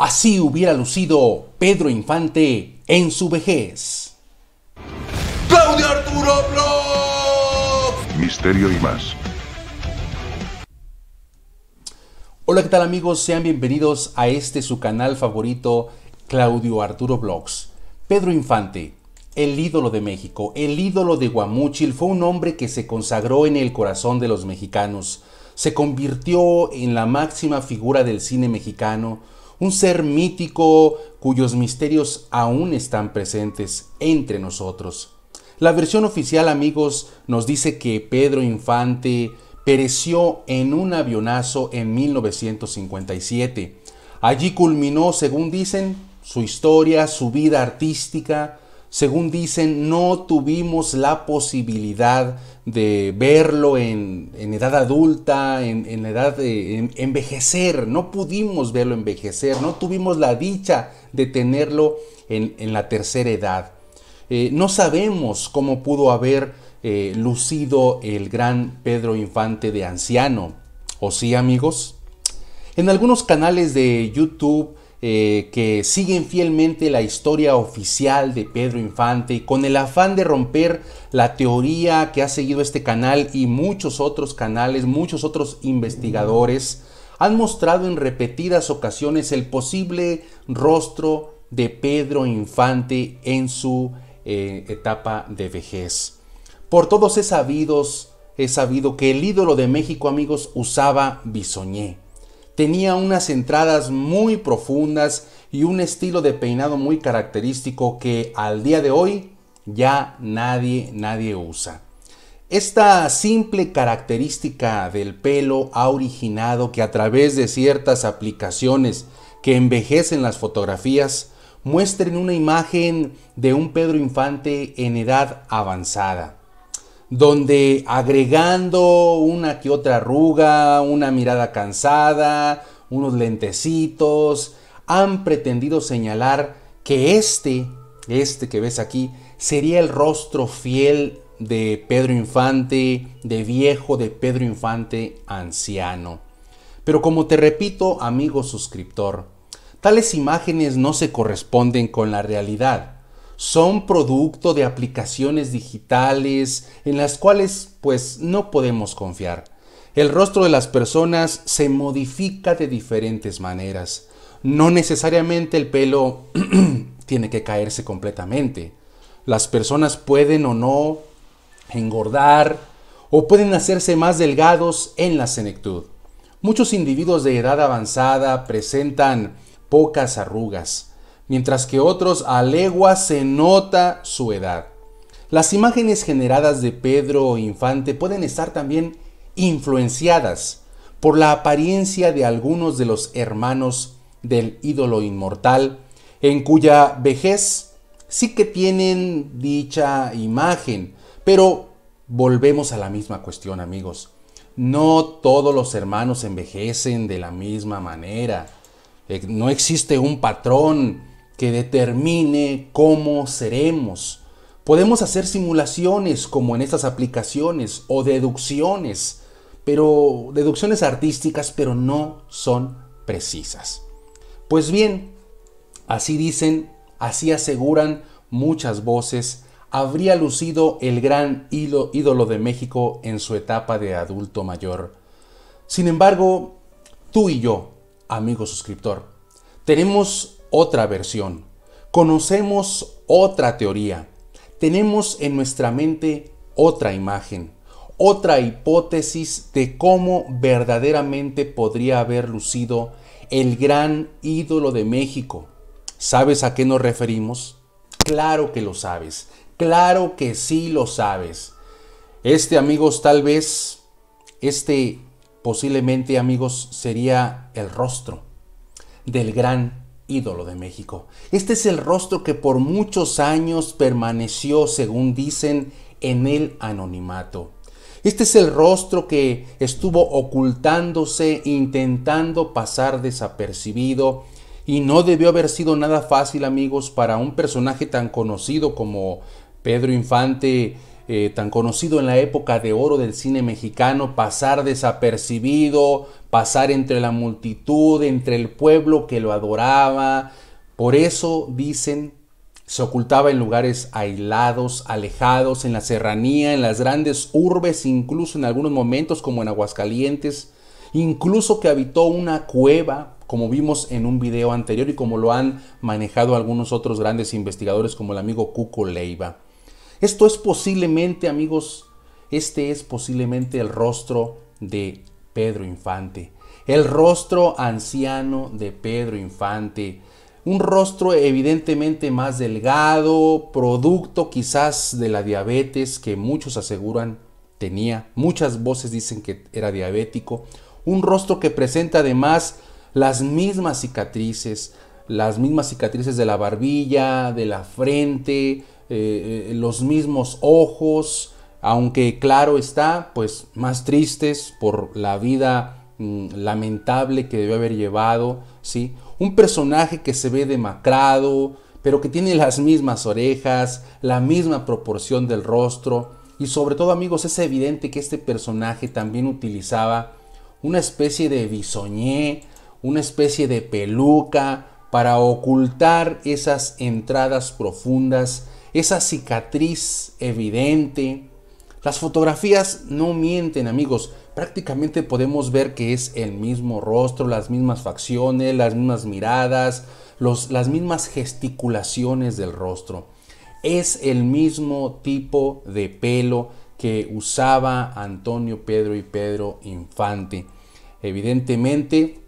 Así hubiera lucido Pedro Infante en su vejez. Claudio Arturo Blogs. Misterio y más. Hola, ¿qué tal amigos? Sean bienvenidos a este su canal favorito, Claudio Arturo Blogs. Pedro Infante, el ídolo de México, el ídolo de Guamúchil, fue un hombre que se consagró en el corazón de los mexicanos. Se convirtió en la máxima figura del cine mexicano un ser mítico cuyos misterios aún están presentes entre nosotros. La versión oficial, amigos, nos dice que Pedro Infante pereció en un avionazo en 1957. Allí culminó, según dicen, su historia, su vida artística, según dicen, no tuvimos la posibilidad de verlo en, edad adulta, en, la edad de envejecer, no pudimos verlo envejecer, no tuvimos la dicha de tenerlo en, la tercera edad. Eh, no sabemos cómo pudo haber eh, lucido el gran Pedro Infante de anciano, ¿o sí amigos? En algunos canales de YouTube eh, que siguen fielmente la historia oficial de Pedro Infante y con el afán de romper la teoría que ha seguido este canal y muchos otros canales, muchos otros investigadores, han mostrado en repetidas ocasiones el posible rostro de Pedro Infante en su eh, etapa de vejez. Por todos he sabido, he sabido que el ídolo de México, amigos, usaba bisoñé Tenía unas entradas muy profundas y un estilo de peinado muy característico que al día de hoy ya nadie, nadie usa. Esta simple característica del pelo ha originado que a través de ciertas aplicaciones que envejecen las fotografías muestren una imagen de un Pedro Infante en edad avanzada donde agregando una que otra arruga, una mirada cansada, unos lentecitos, han pretendido señalar que este, este que ves aquí, sería el rostro fiel de Pedro Infante, de viejo, de Pedro Infante anciano. Pero como te repito, amigo suscriptor, tales imágenes no se corresponden con la realidad son producto de aplicaciones digitales en las cuales pues no podemos confiar. El rostro de las personas se modifica de diferentes maneras. No necesariamente el pelo tiene que caerse completamente. Las personas pueden o no engordar o pueden hacerse más delgados en la senectud. Muchos individuos de edad avanzada presentan pocas arrugas mientras que otros a legua se nota su edad. Las imágenes generadas de Pedro Infante pueden estar también influenciadas por la apariencia de algunos de los hermanos del ídolo inmortal, en cuya vejez sí que tienen dicha imagen. Pero volvemos a la misma cuestión, amigos. No todos los hermanos envejecen de la misma manera. Eh, no existe un patrón que determine cómo seremos. Podemos hacer simulaciones como en estas aplicaciones o deducciones, pero deducciones artísticas, pero no son precisas. Pues bien, así dicen, así aseguran muchas voces, habría lucido el gran ídolo de México en su etapa de adulto mayor. Sin embargo, tú y yo, amigo suscriptor, tenemos otra versión, conocemos otra teoría, tenemos en nuestra mente otra imagen, otra hipótesis de cómo verdaderamente podría haber lucido el gran ídolo de México. ¿Sabes a qué nos referimos? Claro que lo sabes, claro que sí lo sabes. Este amigos tal vez, este posiblemente amigos sería el rostro del gran ídolo de México. Este es el rostro que por muchos años permaneció, según dicen, en el anonimato. Este es el rostro que estuvo ocultándose, intentando pasar desapercibido, y no debió haber sido nada fácil, amigos, para un personaje tan conocido como Pedro Infante eh, tan conocido en la época de oro del cine mexicano, pasar desapercibido, pasar entre la multitud, entre el pueblo que lo adoraba. Por eso, dicen, se ocultaba en lugares aislados, alejados, en la serranía, en las grandes urbes, incluso en algunos momentos como en Aguascalientes, incluso que habitó una cueva, como vimos en un video anterior y como lo han manejado algunos otros grandes investigadores como el amigo Cuco Leiva. Esto es posiblemente, amigos, este es posiblemente el rostro de Pedro Infante. El rostro anciano de Pedro Infante. Un rostro evidentemente más delgado, producto quizás de la diabetes que muchos aseguran tenía. Muchas voces dicen que era diabético. Un rostro que presenta además las mismas cicatrices, las mismas cicatrices de la barbilla, de la frente, eh, eh, los mismos ojos, aunque claro está, pues más tristes por la vida mm, lamentable que debe haber llevado, ¿sí? Un personaje que se ve demacrado, pero que tiene las mismas orejas, la misma proporción del rostro, y sobre todo amigos, es evidente que este personaje también utilizaba una especie de bisoñé, una especie de peluca, para ocultar esas entradas profundas esa cicatriz evidente. Las fotografías no mienten amigos, prácticamente podemos ver que es el mismo rostro, las mismas facciones, las mismas miradas, las mismas gesticulaciones del rostro. Es el mismo tipo de pelo que usaba Antonio Pedro y Pedro Infante. Evidentemente,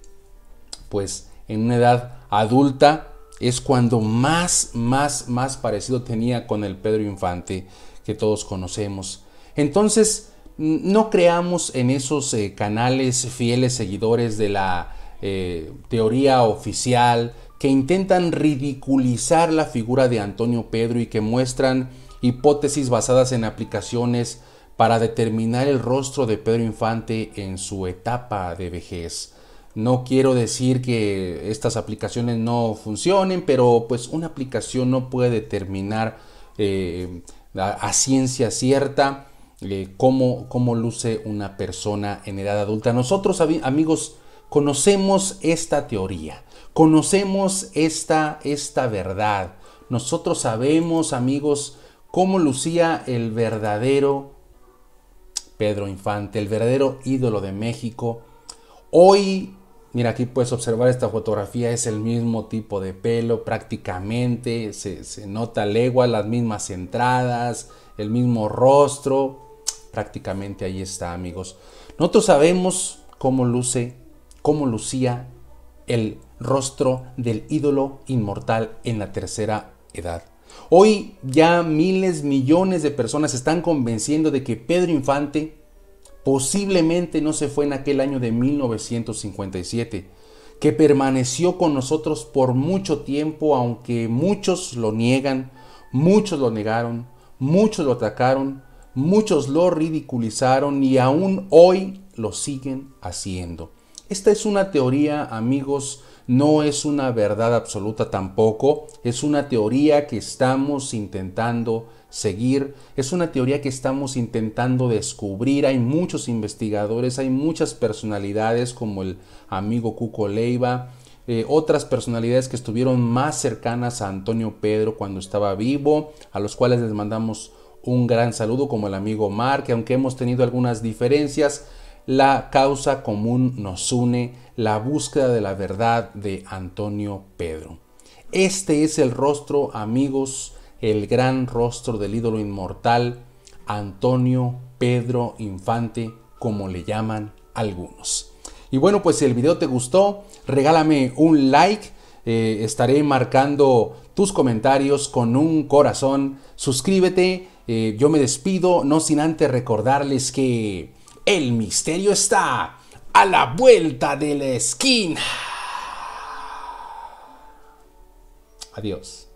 pues en una edad adulta es cuando más, más, más parecido tenía con el Pedro Infante que todos conocemos. Entonces, no creamos en esos eh, canales fieles seguidores de la eh, teoría oficial que intentan ridiculizar la figura de Antonio Pedro y que muestran hipótesis basadas en aplicaciones para determinar el rostro de Pedro Infante en su etapa de vejez. No quiero decir que estas aplicaciones no funcionen, pero pues una aplicación no puede determinar eh, a, ciencia cierta eh, cómo, luce una persona en edad adulta. Nosotros, amigos, conocemos esta teoría, conocemos esta, esta verdad. Nosotros sabemos, amigos, cómo lucía el verdadero Pedro Infante, el verdadero ídolo de México. Hoy Mira, aquí puedes observar esta fotografía, es el mismo tipo de pelo prácticamente, se, nota legua, las mismas entradas, el mismo rostro, prácticamente ahí está, amigos. Nosotros sabemos cómo luce, cómo lucía el rostro del ídolo inmortal en la tercera edad. Hoy ya miles, millones de personas están convenciendo de que Pedro Infante posiblemente no se fue en aquel año de 1957, que permaneció con nosotros por mucho tiempo, aunque muchos lo niegan, muchos lo negaron, muchos lo atacaron, muchos lo ridiculizaron y aún hoy lo siguen haciendo. Esta es una teoría, amigos, no es una verdad absoluta tampoco, es una teoría que estamos intentando seguir. Es una teoría que estamos intentando descubrir. Hay muchos investigadores, hay muchas personalidades como el amigo Cuco Leiva, eh, otras personalidades que estuvieron más cercanas a Antonio Pedro cuando estaba vivo, a los cuales les mandamos un gran saludo como el amigo Mark, aunque hemos tenido algunas diferencias, la causa común nos une, la búsqueda de la verdad de Antonio Pedro. Este es el rostro, amigos, el gran rostro del ídolo inmortal Antonio Pedro Infante, como le llaman algunos. Y bueno, pues si el video te gustó, regálame un like. Eh, estaré marcando tus comentarios con un corazón. Suscríbete. Eh, yo me despido, no sin antes recordarles que el misterio está a la vuelta de la esquina. Adiós.